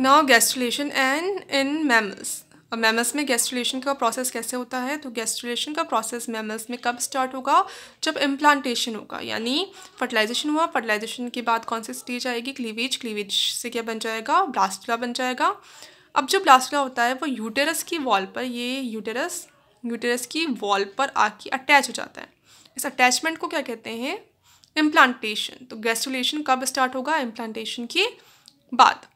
now gastrulation and in mammals और mammals में gastrulation का प्रोसेस कैसे होता है तो गैस्ट्रुलेशन का प्रोसेस मैमल्स में कब स्टार्ट होगा जब इम्प्लांटेशन होगा यानी फर्टिलाइजेशन हुआ फर्टिलाइजेशन के बाद कौन सी स्टेज आएगी क्लीवेज क्लीवेज से क्या बन जाएगा ब्लास्टुला बन जाएगा अब जो ब्लास्टुला होता है वो यूटेरस की वॉल पर ये यूटेरस यूटेरस की वॉल पर आके अटैच हो जाता है इस अटैचमेंट को क्या कहते हैं इम्प्लांटेशन तो गैस्ट्रुलेशन कब स्टार्ट होगा इम्प्लांटेशन के बाद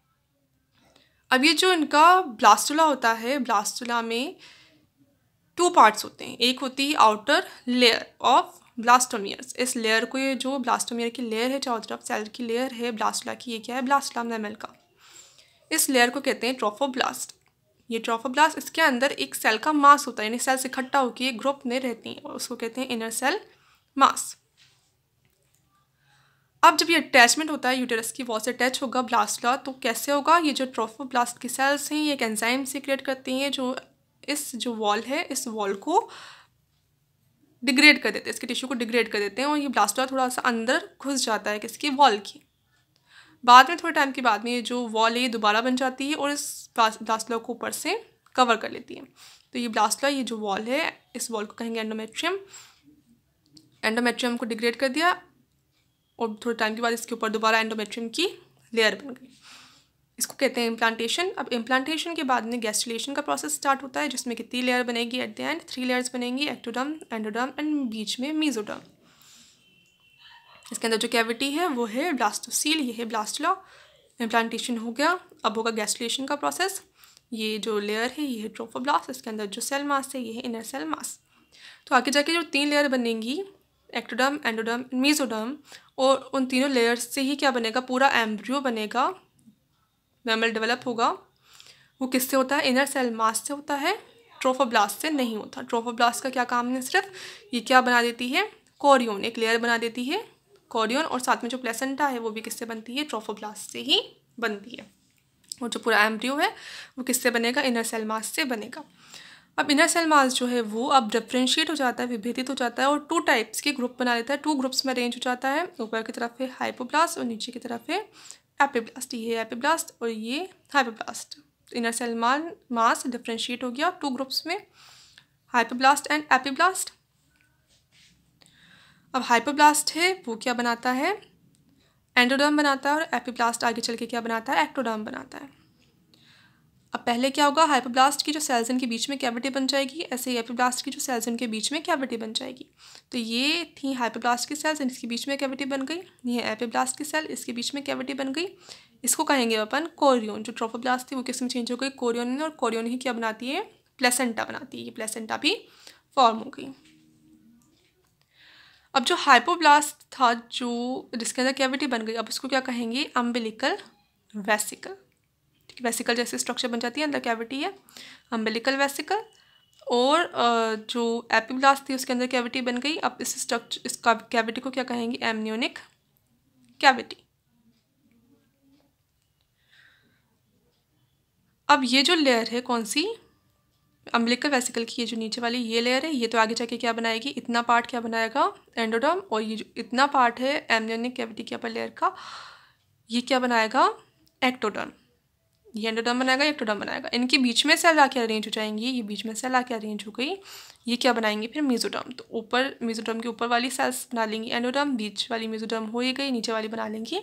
अब ये जो इनका ब्लास्टुला होता है ब्लास्टुला में टू पार्ट्स होते हैं एक होती है आउटर लेयर ऑफ ब्लास्टोमियर्स इस लेयर को ये जो ब्लास्टोमियर की लेयर है चारों तरफ सेल की लेयर है ब्लास्टुला की ये क्या है ब्लास्टुला मेमल का इस लेयर को कहते हैं ट्रोफोब्लास्ट ये ट्रोफोब्लास्ट इसके अंदर एक सेल का मास होता है यानी सेल्स इकट्ठा होकर एक ग्रुप में रहती हैं उसको कहते हैं इनर सेल मास अब जब ये अटैचमेंट होता है यूटेरस की वॉल से अटैच होगा ब्लास्टला तो कैसे होगा ये जो ब्लास्ट की सेल्स हैं ये एक एंजाइम से क्रिएट करती हैं जो इस जो वॉल है इस वॉल को डिग्रेड कर देते हैं इसके टिश्यू को डिग्रेड कर देते हैं और ये ब्लास्टला थोड़ा सा अंदर घुस जाता है किसकी वॉल की बाद में थोड़े टाइम के बाद में ये जो वॉल है ये दोबारा बन जाती है और इस ब्लास्टला को ऊपर से कवर कर लेती है तो ये ब्लास्टला ये जो वॉल है इस वॉल को कहेंगे एंडोमेट्रियम एंडोमेट्रियम को डिग्रेड कर दिया और थोड़े टाइम के बाद इसके ऊपर दोबारा एंडोमेट्रियम की लेयर बन गई इसको कहते हैं इम्प्लांटेशन अब इम्प्लांटेशन के बाद में गैस्ट्रिलेशन का प्रोसेस स्टार्ट होता है जिसमें कितनी लेयर बनेगी at the end three layers बनेंगी एक्टोडम एंडोडम एंड बीच में मीजोडम इसके अंदर जो कैविटी है वो है ब्लास्टोसील ये है ब्लास्टला इम्प्लांटेशन हो गया अब होगा गैस्ट्रिलेशन का प्रोसेस ये जो लेयर है ये है ट्रोफोब्लास्ट इसके अंदर जो सेल मास है ये है इनर सेल मास तो आगे जाके जो तीन लेयर बनेंगी एक्टोडर्म एंडोडर्म मीजोडर्म और उन तीनों लेयर्स से ही क्या बनेगा पूरा एम्ब्रियो बनेगा मेमल डेवलप होगा वो किससे होता है इनर सेल मास से होता है ट्रोफोब्लास्ट से नहीं होता ट्रोफोब्लास्ट का क्या काम है सिर्फ ये क्या बना देती है कोरियोन एक लेयर बना देती है कॉरियोन और साथ में जो प्लेसेंटा है वो भी किससे बनती है ट्रोफोब्लास्ट से ही बनती है और जो पूरा एम्ब्रियो है वो किससे बनेगा इनर सेल मास से बनेगा अब इनर सेल मास जो है वो अब डिफ्रेंशिएट हो जाता है विभेदित हो जाता है और टू टाइप्स के ग्रुप बना लेता है टू ग्रुप्स में अरेंज हो जाता है ऊपर की तरफ है हाइपोब्लास्ट और नीचे की तरफ है एपिब्लास्ट ये एपिब्लास्ट और ये hypoblast inner cell mass differentiate हो गया टू ग्रुप्स में हाइपोब्लास्ट एंड एपिब्लास्ट अब हाइपोब्लास्ट है वो क्या बनाता है एंडोडर्म बनाता है और एपिब्लास्ट आगे चल के क्या बनाता है एक्टोडर्म बनाता है अब पहले क्या होगा हाइपोब्लास्ट की जो सेल्स इनके बीच में कैविटी बन जाएगी ऐसे ही हाइपोब्लास्ट की जो सेल्स इनके बीच में कैविटी बन जाएगी तो ये थी हाइपोब्लास्ट की सेल्स इसके बीच में कैविटी बन गई ये एपिब्लास्ट की सेल इसके बीच में कैविटी बन गई इसको कहेंगे अपन कोरियोन जो ट्रोफोब्लास्ट थी वो में चेंज हो गई कोरियोन और कोरियोन ही क्या बनाती है प्लेसेंटा बनाती है ये प्लेसेंटा भी फॉर्म हो गई अब जो हाइपोब्लास्ट था जो जिसके अंदर कैविटी बन गई अब उसको क्या कहेंगे अम्बिलिकल वेसिकल वेसिकल जैसे स्ट्रक्चर बन जाती है अंदर कैविटी है अम्बेलिकल वेसिकल और जो एपिब्लास्ट थी उसके अंदर कैविटी बन गई अब इस स्ट्रक्चर इस कैविटी को क्या कहेंगे एमनियोनिक कैविटी अब ये जो लेयर है कौन सी अम्बलिकल वेसिकल की ये जो नीचे वाली ये लेयर है ये तो आगे जाके क्या बनाएगी इतना पार्ट क्या बनाएगा एंडोडर्म और ये जो इतना पार्ट है एमनियोनिक कैविटी के अपर लेयर का ये क्या बनाएगा एक्टोडर्म ये एंडोडम बनाएगा ये एक्टोडर्म बनाएगा इनके बीच में सेल आके अरेंज हो जाएंगी ये बीच में सेल आके अरेंज हो गई ये क्या बनाएंगे फिर मेजोडर्म तो ऊपर मेजोडर्म के ऊपर वाली सेल्स बना लेंगी एंडोडर्म बीच वाली मेजोडर्म हो ही गई नीचे वाली बना लेंगी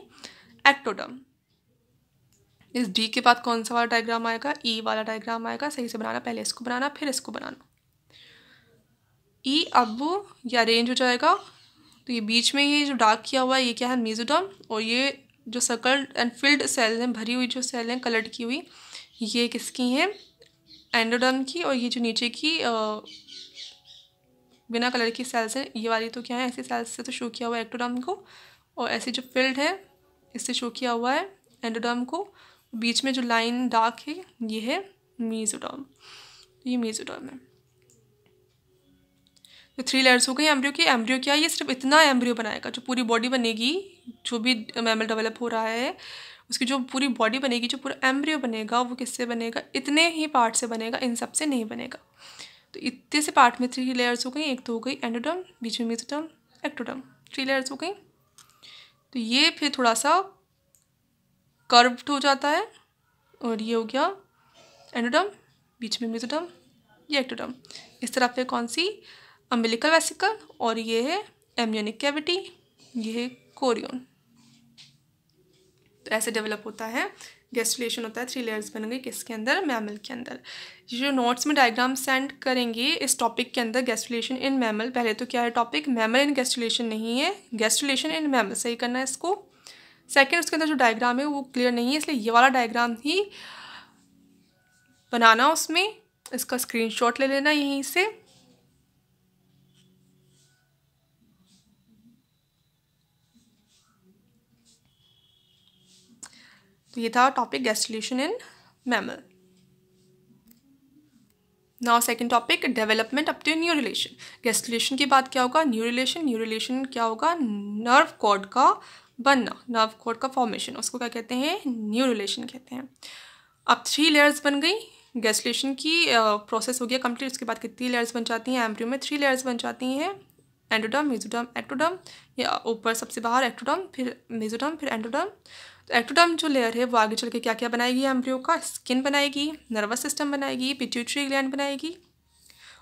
एक्टोडम इस डी के बाद कौन सा वाला डायग्राम आएगा ई e वाला डायग्राम आएगा सही से बनाना पहले इसको बनाना फिर इसको बनाना ई e अब ये अरेंज हो जाएगा तो ये बीच में ये जो डार्क किया हुआ है ये क्या है मीजोडम और ये जो सकल एंड फिल्ड सेल हैं भरी हुई जो सेल हैं कलर्ड की हुई ये किसकी हैं एंडोडर्म की और ये जो नीचे की आ, बिना कलर की सेल्स हैं ये वाली तो क्या है ऐसी सेल्स से तो शो किया हुआ है एक्टोडर्म को और ऐसी जो फिल्ड है इससे शो किया हुआ है एंडोडर्म को बीच में जो लाइन डार्क है ये है मीजोडर्म तो ये मीजोडर्म है तो थ्री लेयर्स हो गई एम्ब्रियो की एम्ब्रियो क्या है ये सिर्फ इतना एम्ब्रियो बनाएगा जो पूरी बॉडी बनेगी जो भी मैमल डेवलप हो रहा है उसकी जो पूरी बॉडी बनेगी जो पूरा एम्ब्रियो बनेगा वो किससे बनेगा इतने ही पार्ट से बनेगा इन सब से नहीं बनेगा तो इतने से पार्ट में थ्री लेयर्स हो गई एक तो हो गई एंडोडम बीच में मिथोडम एक्टोडम थ्री लेयर्स हो गई तो ये फिर थोड़ा सा कर्व्ड हो जाता है और ये हो गया एंडोडम बीच में मिजोडम ये एक्टोडम इस तरफ फिर कौन सी अम्बिलिकल वेसिकल और ये है एम्योनिक कैविटी ये है कोरियोन तो ऐसे डेवलप होता है गेस्टुलेशन होता है थ्री लेयर्स बन किसके अंदर मैमल के अंदर ये जो नोट्स में डायग्राम सेंड करेंगे इस टॉपिक के अंदर गेस्टुलेशन इन मैमल पहले तो क्या है टॉपिक मैमल इन गेस्टुलेशन नहीं है गेस्टुलेशन इन मैमल सही करना है इसको सेकेंड उसके अंदर जो डायग्राम है वो क्लियर नहीं है इसलिए ये वाला डायग्राम ही बनाना उसमें इसका स्क्रीनशॉट ले लेना यहीं से तो ये था topic gastrulation in mammal now second topic development up to neurulation gastrulation की बात क्या होगा न्यू रिलेशन न्यू रिलेशन क्या होगा नर्व कॉर्ड का बनना नर्व कॉर्ड का फॉर्मेशन उसको क्या कहते हैं न्यू रिलेशन कहते हैं अब थ्री लेयर्स बन गई गेस्टिलेशन की प्रोसेस हो गया कंप्लीट उसके बाद कितनी लेयर्स बन जाती हैं एम्ब्रियो में थ्री लेयर्स बन जाती हैं एंडोडम मेजोडम एक्टोडम या ऊपर सबसे बाहर एक्टोडम फिर मेजोडम फिर एंडोडम तो एक्टोडम जो लेयर है वो आगे चल के क्या क्या बनाएगी एम्ब्रियो का स्किन बनाएगी नर्वस सिस्टम बनाएगी पिट्यूटरी ग्लैंड बनाएगी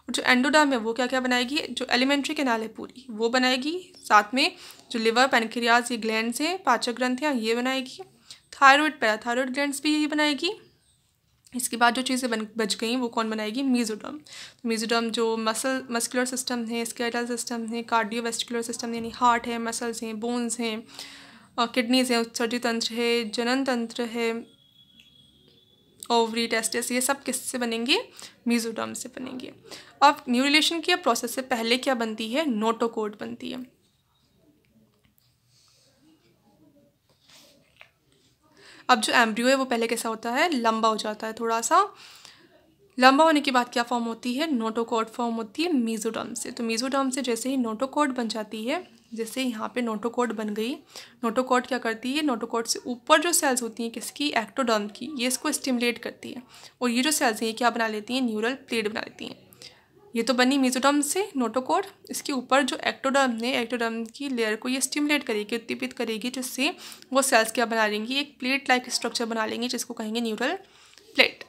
और जो एंडोडम है वो क्या क्या बनाएगी जो एलिमेंट्री कैनाल है पूरी वो बनाएगी साथ में जो लिवर पेनक्रियाज ये ग्लैंड हैं पाचक ग्रंथियाँ ये बनाएगी थायरॉयड पैराथायरॉयड ग्लैंड भी यही बनाएगी इसके बाद जो चीज़ें बन बच गई वो कौन बनाएगी मीजोडम तो मीजोडम जो मसल मस्कुलर सिस्टम है स्केटल सिस्टम है कार्डियोवेस्टिकुलर सिस्टम यानी हार्ट है मसल्स हैं बोन्स हैं किडनीज हैं उत्सर्जी तंत्र है जनन तंत्र है ओवरी टेस्टिस ये सब किससे बनेंगे मीजोडम से बनेंगे अब न्यूरिलेशन की प्रोसेस से पहले क्या बनती है नोटोकोड बनती है अब जो एम्ब्रियो है वो पहले कैसा होता है लंबा हो जाता है थोड़ा सा लंबा होने के बाद क्या फॉर्म होती है नोटोकॉड फॉर्म होती है मीजोडर्म से तो मीजोडर्म से जैसे ही नोटोकॉड बन जाती है जैसे यहाँ पे नोटोकॉड बन गई नोटोकॉड क्या करती है नोटोकॉड से ऊपर जो सेल्स होती हैं किसकी एक्टोडर्म की ये इसको स्टिमुलेट करती है और ये जो सेल्स हैं ये क्या बना लेती हैं न्यूरल प्लेट बना लेती हैं ये तो बनी मिजोडम से नोटोकोड इसके ऊपर जो एक्टोडम ने एक्टोडम की लेयर को ये स्टिमुलेट करेगी उत्तीपित करेगी जिससे वो सेल्स क्या बना लेंगी एक प्लेट लाइक स्ट्रक्चर बना लेंगी जिसको कहेंगे न्यूरल प्लेट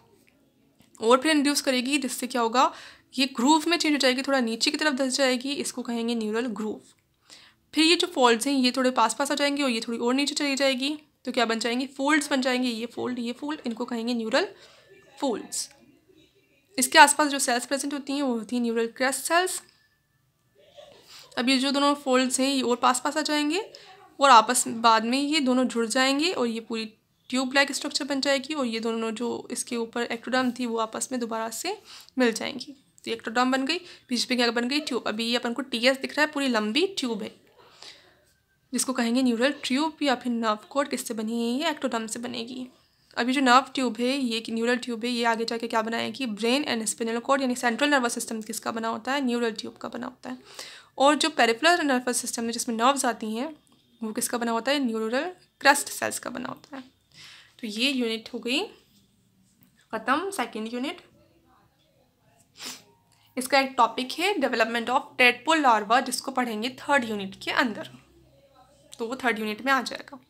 और फिर इंड्यूस करेगी जिससे क्या होगा ये ग्रूव में चेंज हो जाएगी थोड़ा नीचे की तरफ धस जाएगी इसको कहेंगे न्यूरल ग्रूव फिर ये जो फोल्ड्स हैं ये थोड़े पास पास आ जाएंगे और ये थोड़ी और नीचे चली जाएगी तो क्या बन जाएंगे फोल्ड्स बन जाएंगे ये फोल्ड ये फोल्ड इनको कहेंगे न्यूरल फोल्ड्स इसके आसपास जो सेल्स प्रेजेंट होती हैं वो होती हैं न्यूरल क्रेस्ट सेल्स अब ये जो दोनों फोल्ड्स हैं ये और पास पास आ जाएंगे और आपस बाद में ये दोनों जुड़ जाएंगे और ये पूरी ट्यूब लाइक स्ट्रक्चर बन जाएगी और ये दोनों जो इसके ऊपर एक्टोडम थी वो आपस में दोबारा से मिल जाएंगी तो एक्टोडम बन गई बीच में क्या बन गई ट्यूब अभी ये अपन को टी दिख रहा है पूरी लंबी ट्यूब है जिसको कहेंगे न्यूरल ट्यूब या फिर नर्व कोड किससे बनी है ये एक्टोडर्म से बनेगी अब ये जो नर्व ट्यूब है ये न्यूरल ट्यूब है ये आगे जाके क्या बनाएगी ब्रेन एंड स्पिनल कोड यानी सेंट्रल नर्वस सिस्टम किसका बना होता है न्यूरल ट्यूब का बना होता है और जो पेरिफेरल नर्वस सिस्टम है जिसमें नर्व्स आती हैं वो किसका बना होता है न्यूरल क्रस्ट सेल्स का बना होता है तो ये यूनिट हो गई ख़त्म सेकेंड यूनिट इसका एक टॉपिक है डेवलपमेंट ऑफ टेडपोल लार्वा जिसको पढ़ेंगे थर्ड यूनिट के अंदर तो वो थर्ड यूनिट में आ जाएगा